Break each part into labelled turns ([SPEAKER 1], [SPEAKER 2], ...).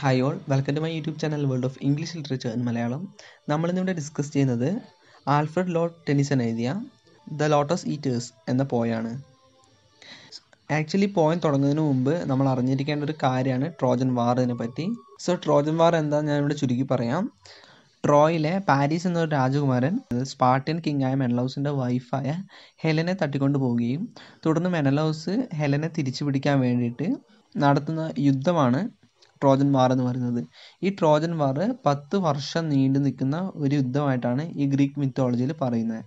[SPEAKER 1] hi all welcome to my YouTube channel world of English literature in Malayalam നമ്മൾ ഇന്നിവിടെ discuss ചെയ്യുന്നത് Alfred Lord Tennyson എഴുതിയ the Lotus Eaters എന്ന പോയാണ് actually പോയൻ തുടങ്ങുന്നതിന് മുമ്പ് നമ്മൾ അറിഞ്ഞിരിക്കേണ്ട ഒരു കാര്യമാണ് ട്രോജൻ വാറിനെ പറ്റി സോ ട്രോജൻ വാർ എന്താണെന്ന് ഞാനിവിടെ ചുരുക്കി പറയാം ട്രോയിലെ പാരീസ് എന്നൊരു രാജകുമാരൻ സ്പാർട്ടിയൻ ആയ മെനലൗസിൻ്റെ വൈഫായ ഹെലനെ തട്ടിക്കൊണ്ടു പോവുകയും തുടർന്ന് മെനലൗസ് ഹെലനെ തിരിച്ചു പിടിക്കാൻ വേണ്ടിയിട്ട് നടത്തുന്ന യുദ്ധമാണ് ട്രോജൻ വാർ എന്ന് പറയുന്നത് ഈ ട്രോജൻ വാർ പത്ത് വർഷം നീണ്ടു നിൽക്കുന്ന ഒരു യുദ്ധമായിട്ടാണ് ഈ ഗ്രീക്ക് മിത്തോളജിയിൽ പറയുന്നത്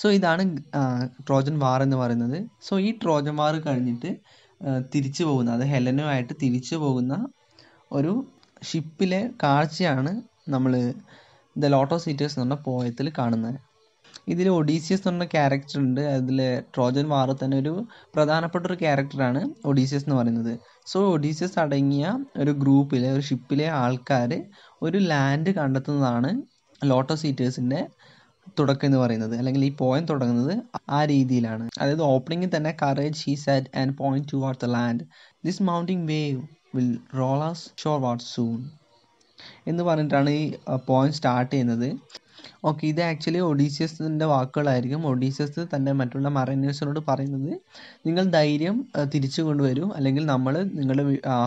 [SPEAKER 1] സോ ഇതാണ് ട്രോജൻ വാർ എന്ന് പറയുന്നത് സോ ഈ ട്രോജൻ വാർ കഴിഞ്ഞിട്ട് തിരിച്ചു പോകുന്ന അത് ഹെലനുമായിട്ട് തിരിച്ചു പോകുന്ന ഒരു ഷിപ്പിലെ കാഴ്ചയാണ് നമ്മൾ ദ ലോട്ടോ സീറ്റേഴ്സ് എന്ന് പറഞ്ഞ പോയത്തിൽ കാണുന്നത് ഇതിൽ ഒഡീസിയസ് എന്ന് പറഞ്ഞ ക്യാരക്ടർ ഉണ്ട് അതിൽ ട്രോജൻ വാർ തന്നെ ഒരു പ്രധാനപ്പെട്ട ഒരു ക്യാരക്ടറാണ് ഒഡീസിയസ് എന്ന് പറയുന്നത് സോ ഒഡീസിയസ് അടങ്ങിയ ഒരു ഗ്രൂപ്പിലെ ഒരു ഷിപ്പിലെ ആൾക്കാർ ഒരു ലാൻഡ് കണ്ടെത്തുന്നതാണ് ലോട്ടോ സീറ്റേഴ്സിൻ്റെ തുടക്കം എന്ന് പറയുന്നത് അല്ലെങ്കിൽ ഈ പോയം തുടങ്ങുന്നത് ആ രീതിയിലാണ് അതായത് ഓപ്പണിംഗിൽ തന്നെ courage he said and point to what the land this mounting wave will roll us shoreward soon എന്ന് പറഞ്ഞിട്ടാണ് ഈ പോയം സ്റ്റാർട്ട് ചെയ്യുന്നത് ഓക്കെ ഇത് ആക്ച്വലി ഒഡീഷ്യസിൻ്റെ വാക്കുകളായിരിക്കും ഒഡീഷ്യസ് തൻ്റെ മറ്റുള്ള മറൈനേഴ്സിനോട് പറയുന്നത് നിങ്ങൾ ധൈര്യം തിരിച്ചു കൊണ്ടുവരൂ അല്ലെങ്കിൽ നമ്മൾ നിങ്ങളുടെ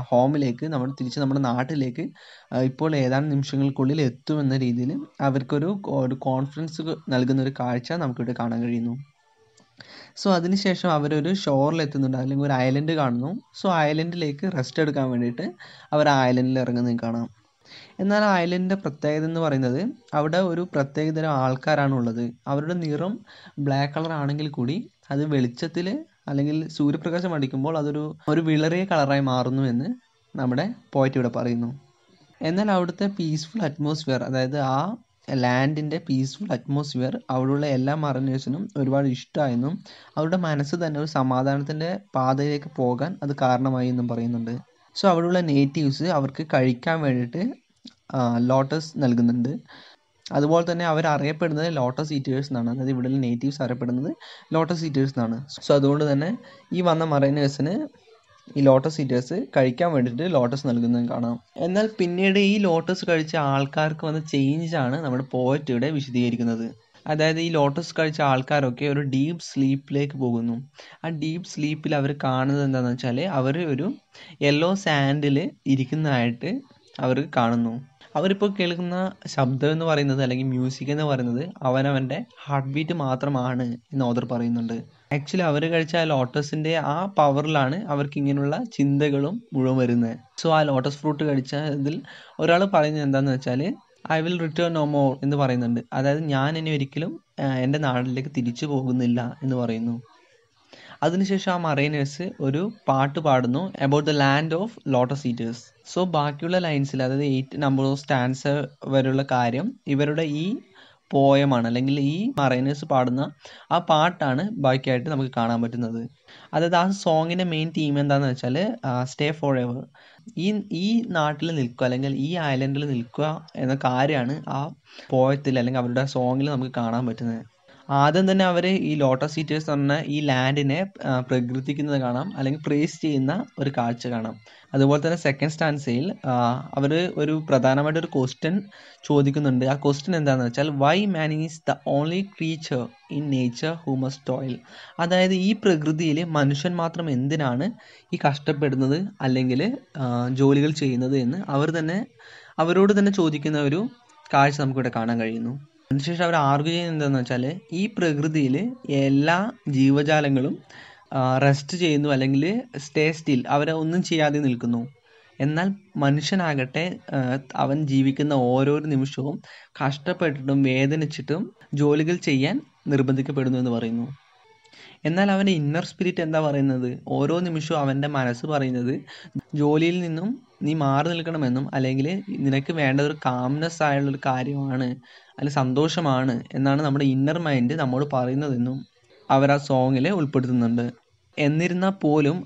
[SPEAKER 1] ഹോമിലേക്ക് നമ്മൾ തിരിച്ച് നമ്മുടെ നാട്ടിലേക്ക് ഇപ്പോൾ ഏതാനും നിമിഷങ്ങൾക്കുള്ളിൽ എത്തുമെന്ന രീതിയിൽ അവർക്കൊരു ഒരു കോൺഫിഡൻസ് നൽകുന്ന ഒരു കാഴ്ച നമുക്കിവിടെ കാണാൻ കഴിയുന്നു സോ അതിനുശേഷം അവരൊരു ഷോറിൽ എത്തുന്നുണ്ട് അല്ലെങ്കിൽ ഒരു ഐലൻഡ് കാണുന്നു സോ ഐലൻഡിലേക്ക് റെസ്റ്റ് എടുക്കാൻ വേണ്ടിയിട്ട് അവർ ഐലൻഡിൽ ഇറങ്ങുന്നത് കാണാം എന്നാൽ അയലൻ്റെ പ്രത്യേകത എന്ന് പറയുന്നത് അവിടെ ഒരു പ്രത്യേകതരം ആൾക്കാരാണ് ഉള്ളത് അവരുടെ നിറം ബ്ലാക്ക് കളർ ആണെങ്കിൽ കൂടി അത് വെളിച്ചത്തിൽ അല്ലെങ്കിൽ സൂര്യപ്രകാശം അടിക്കുമ്പോൾ അതൊരു ഒരു വിളറിയ കളറായി മാറുന്നു എന്ന് നമ്മുടെ പോയിറ്റ് ഇവിടെ പറയുന്നു എന്നാൽ അവിടുത്തെ പീസ്ഫുൾ അറ്റ്മോസ്ഫിയർ അതായത് ആ ലാൻഡിൻ്റെ പീസ്ഫുൾ അറ്റ്മോസ്ഫിയർ അവിടെയുള്ള എല്ലാ മറിനേഴ്സിനും ഒരുപാട് ഇഷ്ടമായെന്നും അവരുടെ മനസ്സ് തന്നെ ഒരു സമാധാനത്തിൻ്റെ പാതയിലേക്ക് പോകാൻ അത് കാരണമായി എന്നും പറയുന്നുണ്ട് സോ അവിടെയുള്ള നേറ്റീവ്സ് അവർക്ക് കഴിക്കാൻ വേണ്ടിയിട്ട് ലോട്ടസ് നൽകുന്നുണ്ട് അതുപോലെ തന്നെ അവർ അറിയപ്പെടുന്നത് ലോട്ടസ് ഈറ്റേഴ്സ് എന്നാണ് അതായത് ഇവിടെ നേറ്റീവ്സ് അറിയപ്പെടുന്നത് ലോട്ടസ് ഈറ്റേഴ്സ് എന്നാണ് സോ അതുകൊണ്ട് തന്നെ ഈ വന്ന മറൈനേഴ്സിന് ഈ ലോട്ടസ് ഈറ്റേഴ്സ് കഴിക്കാൻ വേണ്ടിയിട്ട് ലോട്ടസ് നൽകുന്നത് കാണാം എന്നാൽ പിന്നീട് ഈ ലോട്ടസ് കഴിച്ച ആൾക്കാർക്ക് വന്ന ചേഞ്ചാണ് നമ്മുടെ പോയറ്റ് വിശദീകരിക്കുന്നത് അതായത് ഈ ലോട്ടസ് കഴിച്ച ആൾക്കാരൊക്കെ ഒരു ഡീപ്പ് സ്ലീപ്പിലേക്ക് പോകുന്നു ആ ഡീപ്പ് സ്ലീപ്പിൽ അവർ കാണുന്നത് എന്താണെന്ന് വെച്ചാൽ അവർ ഒരു യെല്ലോ സാൻഡിൽ ഇരിക്കുന്നതായിട്ട് അവർ കാണുന്നു അവരിപ്പോൾ കേൾക്കുന്ന ശബ്ദം എന്ന് പറയുന്നത് അല്ലെങ്കിൽ മ്യൂസിക് എന്ന് പറയുന്നത് അവനവൻ്റെ ഹാർട്ട് ബീറ്റ് മാത്രമാണ് എന്ന് ഓദർ പറയുന്നുണ്ട് ആക്ച്വലി അവർ കഴിച്ച ആ ലോട്ടസിൻ്റെ ആ പവറിലാണ് അവർക്ക് ഇങ്ങനെയുള്ള ചിന്തകളും മുഴുവൻ വരുന്നത് സോ ആ ലോട്ടസ് ഫ്രൂട്ട് കഴിച്ച ഇതിൽ ഒരാൾ പറയുന്നത് എന്താണെന്ന് വെച്ചാൽ I will return no more എന്ന് പറയുന്നുണ്ട് അതായത് ഞാൻ ഇനി ഒരിക്കലും എൻ്റെ നാടിലേക്ക് തിരിച്ചു പോകുന്നില്ല എന്ന് പറയുന്നു അതിനുശേഷം ആ മറൈനേഴ്സ് ഒരു പാട്ട് പാടുന്നു about the land of lotus eaters so ബാക്കിയുള്ള ലൈൻസിൽ അതായത് എയ്റ്റ് നമ്പർ ഓഫ് സ്റ്റാൻസ് വരെയുള്ള കാര്യം ഇവരുടെ ഈ പോയമാണ് അല്ലെങ്കിൽ ഈ മറൈനേഴ്സ് പാടുന്ന ആ പാട്ടാണ് ബാക്കിയായിട്ട് നമുക്ക് കാണാൻ പറ്റുന്നത് അതായത് ആ സോങ്ങിൻ്റെ മെയിൻ തീം എന്താണെന്ന് വെച്ചാൽ സ്റ്റേ ഫോർ എവർ ഈ ഈ നാട്ടിൽ നിൽക്കുക അല്ലെങ്കിൽ ഈ ഐലൻഡിൽ നിൽക്കുക എന്ന കാര്യമാണ് ആ പോയത്തിൽ അല്ലെങ്കിൽ അവരുടെ സോങ്ങിൽ നമുക്ക് കാണാൻ പറ്റുന്നത് ആദ്യം തന്നെ അവർ ഈ ലോട്ടസ് ഈറ്റേഴ്സ് പറഞ്ഞ ഈ ലാൻഡിനെ പ്രകീർത്തിക്കുന്നത് കാണാം അല്ലെങ്കിൽ പ്രേസ് ചെയ്യുന്ന ഒരു കാഴ്ച കാണാം അതുപോലെ തന്നെ സെക്കൻഡ് സ്റ്റാൻസയിൽ അവർ ഒരു പ്രധാനമായിട്ട് ഒരു ക്വസ്റ്റ്യൻ ചോദിക്കുന്നുണ്ട് ആ ക്വസ്റ്റ്യൻ എന്താണെന്ന് വെച്ചാൽ why man is the only creature in nature who must toil അതായത് ഈ പ്രകൃതിയിൽ മനുഷ്യൻ മാത്രം എന്തിനാണ് ഈ കഷ്ടപ്പെടുന്നത് അല്ലെങ്കിൽ ജോലികൾ ചെയ്യുന്നത് എന്ന് അവർ തന്നെ അവരോട് തന്നെ ചോദിക്കുന്ന ഒരു കാഴ്ച നമുക്കിവിടെ കാണാൻ കഴിയുന്നു അതിനുശേഷം അവർ ആർഗ്യൂ ചെയ്യുന്നത് എന്താണെന്ന് വെച്ചാൽ ഈ പ്രകൃതിയിൽ എല്ലാ ജീവജാലങ്ങളും റെസ്റ്റ് ചെയ്യുന്നു അല്ലെങ്കിൽ സ്റ്റേ സ്റ്റിൽ അവരെ ഒന്നും ചെയ്യാതെ നിൽക്കുന്നു എന്നാൽ മനുഷ്യനാകട്ടെ അവൻ ജീവിക്കുന്ന ഓരോ നിമിഷവും കഷ്ടപ്പെട്ടിട്ടും വേദനിച്ചിട്ടും ജോലികൾ ചെയ്യാൻ നിർബന്ധിക്കപ്പെടുന്നു എന്ന് പറയുന്നു എന്നാൽ അവൻ്റെ ഇന്നർ സ്പിരിറ്റ് എന്താ പറയുന്നത് ഓരോ നിമിഷവും അവൻ്റെ മനസ്സ് പറയുന്നത് ജോലിയിൽ നിന്നും നീ മാറി നിൽക്കണമെന്നും അല്ലെങ്കിൽ നിനക്ക് വേണ്ട ഒരു കാംനെസ് ആയുള്ളൊരു കാര്യമാണ് അല്ലെങ്കിൽ സന്തോഷമാണ് എന്നാണ് നമ്മുടെ ഇന്നർ മൈൻഡ് നമ്മോട് പറയുന്നതെന്നും അവർ ആ സോങ്ങിൽ ഉൾപ്പെടുത്തുന്നുണ്ട് എന്നിരുന്നാൽ പോലും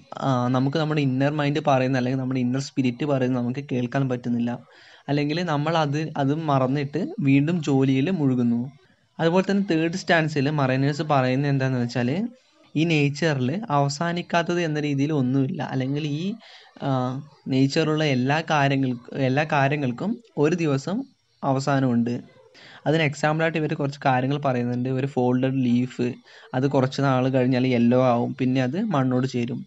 [SPEAKER 1] നമുക്ക് നമ്മുടെ ഇന്നർ മൈൻഡ് പറയുന്ന അല്ലെങ്കിൽ നമ്മുടെ ഇന്നർ സ്പിരിറ്റ് പറയുന്ന നമുക്ക് കേൾക്കാൻ പറ്റുന്നില്ല അല്ലെങ്കിൽ നമ്മൾ അത് അത് മറന്നിട്ട് വീണ്ടും ജോലിയിൽ മുഴുകുന്നു അതുപോലെ തന്നെ തേർഡ് സ്റ്റാൻസിൽ മറൈനേഴ്സ് പറയുന്നത് എന്താണെന്ന് വെച്ചാൽ ഈ നേച്ചറിൽ അവസാനിക്കാത്തത് എന്ന രീതിയിൽ ഒന്നുമില്ല അല്ലെങ്കിൽ ഈ നേച്ചറുള്ള എല്ലാ കാര്യങ്ങൾ എല്ലാ കാര്യങ്ങൾക്കും ഒരു ദിവസം അവസാനമുണ്ട് അതിന് എക്സാമ്പിളായിട്ട് ഇവർ കുറച്ച് കാര്യങ്ങൾ പറയുന്നുണ്ട് ഒരു ഫോൾഡഡ് ലീഫ് അത് കുറച്ച് നാൾ കഴിഞ്ഞാൽ യെല്ലോ ആവും പിന്നെ അത് മണ്ണോട് ചേരും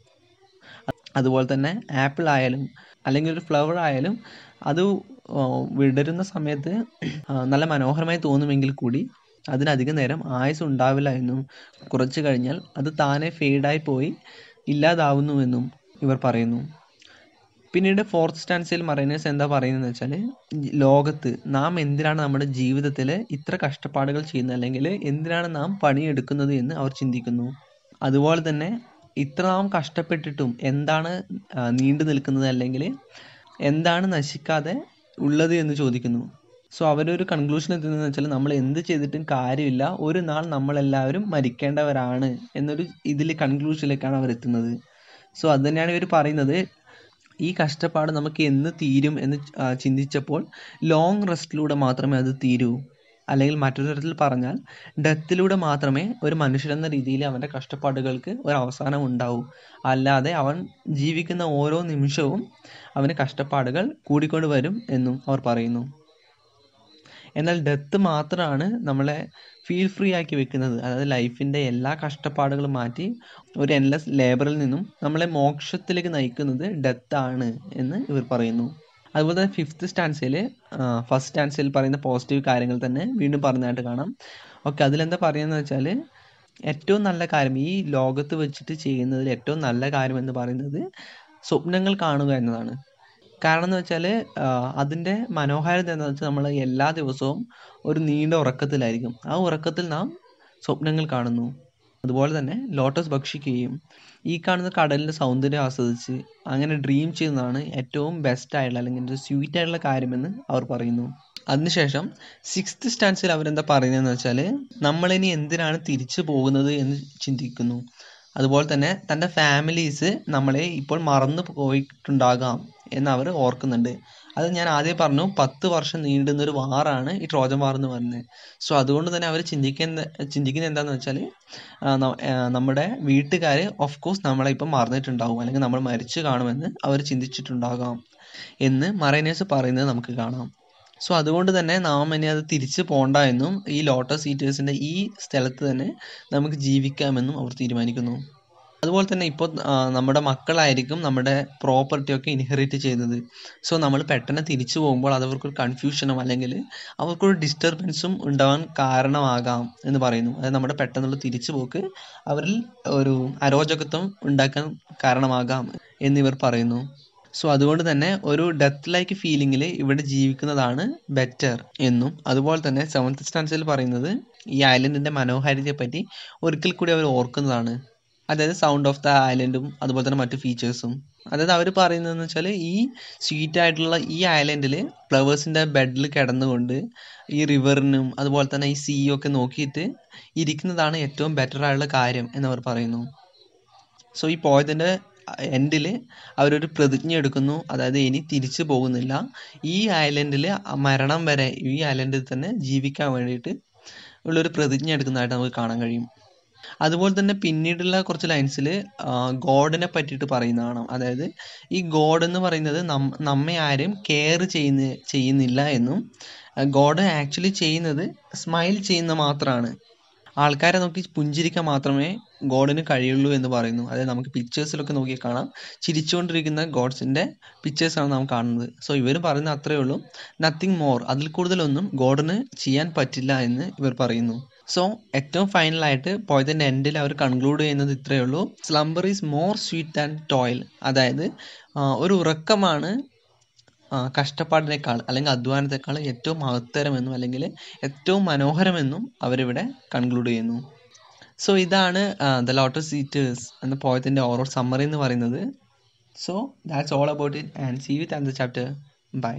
[SPEAKER 1] അതുപോലെ തന്നെ ആപ്പിൾ ആയാലും അല്ലെങ്കിൽ ഒരു ഫ്ലവർ ആയാലും അത് വിടരുന്ന സമയത്ത് നല്ല മനോഹരമായി തോന്നുമെങ്കിൽ കൂടി അതിനധികം നേരം ആയുസ് ഉണ്ടാവില്ല എന്നും കുറച്ച് കഴിഞ്ഞാൽ അത് താനെ ഫെയ്ഡായി പോയി ഇല്ലാതാവുന്നുവെന്നും ഇവർ പറയുന്നു പിന്നീട് ഫോർത്ത് സ്റ്റാൻസിൽ മറൈനേഴ്സ് എന്താ പറയുന്നത് വെച്ചാൽ ലോകത്ത് നാം എന്തിനാണ് നമ്മുടെ ജീവിതത്തിൽ ഇത്ര കഷ്ടപ്പാടുകൾ ചെയ്യുന്നത് അല്ലെങ്കിൽ എന്തിനാണ് നാം പണിയെടുക്കുന്നത് എന്ന് അവർ ചിന്തിക്കുന്നു അതുപോലെ തന്നെ ഇത്ര നാം കഷ്ടപ്പെട്ടിട്ടും എന്താണ് നീണ്ടു നിൽക്കുന്നത് അല്ലെങ്കിൽ എന്താണ് നശിക്കാതെ ഉള്ളത് എന്ന് ചോദിക്കുന്നു സോ അവരൊരു കൺക്ലൂഷൻ എത്തുന്നതെന്ന് വെച്ചാൽ നമ്മൾ എന്ത് ചെയ്തിട്ടും കാര്യമില്ല ഒരു നാൾ നമ്മളെല്ലാവരും മരിക്കേണ്ടവരാണ് എന്നൊരു ഇതിൽ കൺക്ലൂഷനിലേക്കാണ് അവർ എത്തുന്നത് സോ അത് തന്നെയാണ് ഇവർ പറയുന്നത് ഈ കഷ്ടപ്പാട് നമുക്ക് എന്ന് തീരും എന്ന് ചിന്തിച്ചപ്പോൾ ലോങ് റെസ്റ്റിലൂടെ മാത്രമേ അത് തീരൂ അല്ലെങ്കിൽ മറ്റൊരു തരത്തിൽ പറഞ്ഞാൽ ഡെത്തിലൂടെ മാത്രമേ ഒരു മനുഷ്യനെന്ന രീതിയിൽ അവൻ്റെ കഷ്ടപ്പാടുകൾക്ക് ഒരു അവസാനം ഉണ്ടാവൂ അല്ലാതെ അവൻ ജീവിക്കുന്ന ഓരോ നിമിഷവും അവന് കഷ്ടപ്പാടുകൾ കൂടിക്കൊണ്ട് വരും എന്നും അവർ പറയുന്നു എന്നാൽ ഡെത്ത് മാത്രമാണ് നമ്മളെ ഫീൽ ഫ്രീ ആക്കി വെക്കുന്നത് അതായത് ലൈഫിൻ്റെ എല്ലാ കഷ്ടപ്പാടുകളും മാറ്റി ഒരു എൻലെസ് ലേബറിൽ നിന്നും നമ്മളെ മോക്ഷത്തിലേക്ക് നയിക്കുന്നത് ഡെത്താണ് എന്ന് ഇവർ പറയുന്നു അതുപോലെ തന്നെ ഫിഫ്ത്ത് സ്റ്റാൻസിൽ ഫസ്റ്റ് സ്റ്റാൻസിൽ പറയുന്ന പോസിറ്റീവ് കാര്യങ്ങൾ തന്നെ വീണ്ടും പറഞ്ഞതായിട്ട് കാണാം ഓക്കെ അതിലെന്താ പറയുന്നത് വെച്ചാൽ ഏറ്റവും നല്ല കാര്യം ഈ ലോകത്ത് വെച്ചിട്ട് ചെയ്യുന്നതിൽ ഏറ്റവും നല്ല കാര്യം എന്ന് പറയുന്നത് സ്വപ്നങ്ങൾ കാണുക എന്നതാണ് കാരണം എന്ന് വെച്ചാൽ അതിൻ്റെ മനോഹാരിത എന്താണെന്ന് വെച്ചാൽ നമ്മൾ എല്ലാ ദിവസവും ഒരു നീണ്ട ഉറക്കത്തിലായിരിക്കും ആ ഉറക്കത്തിൽ നാം സ്വപ്നങ്ങൾ കാണുന്നു അതുപോലെ തന്നെ ലോട്ടസ് ഭക്ഷിക്കുകയും ഈ കാണുന്ന കടലിൻ്റെ സൗന്ദര്യം ആസ്വദിച്ച് അങ്ങനെ ഡ്രീം ചെയ്യുന്നതാണ് ഏറ്റവും ബെസ്റ്റ് ആയിട്ടുള്ള അല്ലെങ്കിൽ സ്വീറ്റ് ആയിട്ടുള്ള കാര്യമെന്ന് അവർ പറയുന്നു അതിനുശേഷം സിക്സ്ത് സ്റ്റാൻസിൽ അവരെന്താ പറയുന്നതെന്ന് വെച്ചാൽ നമ്മളിനി എന്തിനാണ് തിരിച്ചു പോകുന്നത് എന്ന് ചിന്തിക്കുന്നു അതുപോലെ തന്നെ തൻ്റെ ഫാമിലീസ് നമ്മളെ ഇപ്പോൾ മറന്നു പോയിട്ടുണ്ടാകാം അവർ ഓർക്കുന്നുണ്ട് അത് ഞാൻ ആദ്യം പറഞ്ഞു പത്ത് വർഷം നീണ്ടുന്ന ഒരു വാറാണ് ഈ ട്രോജൻ വാർ എന്ന് പറയുന്നത് സോ അതുകൊണ്ട് തന്നെ അവർ ചിന്തിക്കുന്ന ചിന്തിക്കുന്നത് എന്താണെന്ന് വെച്ചാൽ നമ്മുടെ വീട്ടുകാർ ഓഫ് കോഴ്സ് നമ്മളെ ഇപ്പം മറന്നിട്ടുണ്ടാകും അല്ലെങ്കിൽ നമ്മൾ മരിച്ചു കാണുമെന്ന് അവർ ചിന്തിച്ചിട്ടുണ്ടാകാം എന്ന് മറൈനേഴ്സ് പറയുന്നത് നമുക്ക് കാണാം സോ അതുകൊണ്ട് തന്നെ നാം ഇനി അത് തിരിച്ചു പോണ്ട എന്നും ഈ ലോട്ടസ് സീറ്റേഴ്സിന്റെ ഈ സ്ഥലത്ത് തന്നെ നമുക്ക് ജീവിക്കാമെന്നും അവർ തീരുമാനിക്കുന്നു അതുപോലെ തന്നെ ഇപ്പോൾ നമ്മുടെ മക്കളായിരിക്കും നമ്മുടെ പ്രോപ്പർട്ടി ഒക്കെ ഇൻഹെറിറ്റ് ചെയ്യുന്നത് സോ നമ്മൾ പെട്ടെന്ന് തിരിച്ചു പോകുമ്പോൾ അത് അവർക്കൊരു കൺഫ്യൂഷനും അല്ലെങ്കിൽ അവർക്കൊരു ഡിസ്റ്റർബൻസും ഉണ്ടാവാൻ കാരണമാകാം എന്ന് പറയുന്നു അതായത് നമ്മുടെ പെട്ടെന്നുള്ള തിരിച്ചു പോക്ക് അവരിൽ ഒരു അരോചകത്വം ഉണ്ടാക്കാൻ കാരണമാകാം എന്നിവർ പറയുന്നു സോ അതുകൊണ്ട് തന്നെ ഒരു ഡെത്ത് ലൈക്ക് ഫീലിംഗിൽ ഇവിടെ ജീവിക്കുന്നതാണ് ബെറ്റർ എന്നും അതുപോലെ തന്നെ സെവൻത്ത് സ്റ്റാൻഡിൽ പറയുന്നത് ഈ ഐലൻഡിന്റെ മനോഹാരിതയെ പറ്റി ഒരിക്കൽ കൂടി അവർ ഓർക്കുന്നതാണ് അതായത് സൗണ്ട് ഓഫ് ദ ഐലൻഡും അതുപോലെ തന്നെ മറ്റു ഫീച്ചേഴ്സും അതായത് അവർ പറയുന്നതെന്ന് വെച്ചാൽ ഈ സ്വീറ്റ് ആയിട്ടുള്ള ഈ ഐലൻഡിൽ ഫ്ലവേഴ്സിൻ്റെ ബെഡിൽ കിടന്നുകൊണ്ട് ഈ റിവറിനും അതുപോലെ തന്നെ ഈ സീയും ഒക്കെ നോക്കിയിട്ട് ഇരിക്കുന്നതാണ് ഏറ്റവും ബെറ്റർ ആയിട്ടുള്ള കാര്യം എന്നവർ പറയുന്നു സോ ഈ പോയതിൻ്റെ എൻഡിൽ അവരൊരു പ്രതിജ്ഞ എടുക്കുന്നു അതായത് ഇനി തിരിച്ചു പോകുന്നില്ല ഈ ഐലൻഡിൽ മരണം വരെ ഈ ഐലൻഡിൽ തന്നെ ജീവിക്കാൻ വേണ്ടിയിട്ട് ഉള്ളൊരു പ്രതിജ്ഞ എടുക്കുന്നതായിട്ട് നമുക്ക് കാണാൻ കഴിയും അതുപോലെ തന്നെ പിന്നീടുള്ള കുറച്ച് ലൈൻസിൽ ഗോഡിനെ പറ്റിയിട്ട് പറയുന്നതാണ് അതായത് ഈ ഗോഡ് എന്ന് പറയുന്നത് നമ്മെ ആരും കെയർ ചെയ്യുന്ന ചെയ്യുന്നില്ല എന്നും ഗോഡ് ആക്ച്വലി ചെയ്യുന്നത് സ്മൈൽ ചെയ്യുന്ന മാത്രമാണ് ആൾക്കാരെ നോക്കി പുഞ്ചിരിക്കാൻ മാത്രമേ ഗോഡിന് കഴിയുള്ളൂ എന്ന് പറയുന്നു അതായത് നമുക്ക് പിക്ചേഴ്സിലൊക്കെ നോക്കി കാണാം ചിരിച്ചുകൊണ്ടിരിക്കുന്ന ഗോഡ്സിന്റെ പിക്ചേഴ്സാണ് നാം കാണുന്നത് സോ ഇവർ പറയുന്ന അത്രയേ ഉള്ളൂ നത്തിങ് മോർ അതിൽ കൂടുതലൊന്നും ഗോഡിന് ചെയ്യാൻ പറ്റില്ല എന്ന് ഇവർ പറയുന്നു സോ ഏറ്റവും ഫൈനലായിട്ട് പോയതിൻ്റെ എൻഡിൽ അവർ കൺക്ലൂഡ് ചെയ്യുന്നത് ഇത്രയേ ഉള്ളൂ slumber is more sweet than toil അതായത് ഒരു ഉറക്കമാണ് കഷ്ടപ്പാടിനേക്കാൾ അല്ലെങ്കിൽ അധ്വാനത്തേക്കാൾ ഏറ്റവും മഹത്തരമെന്നും അല്ലെങ്കിൽ ഏറ്റവും മനോഹരമെന്നും അവരിവിടെ കൺക്ലൂഡ് ചെയ്യുന്നു സോ ഇതാണ് ദ ലോട്ടസ് സീറ്റേഴ്സ് എന്ന പോയത്തിൻ്റെ ഓറോ സമ്മറി എന്ന് പറയുന്നത് so that's all about it and see with and the chapter by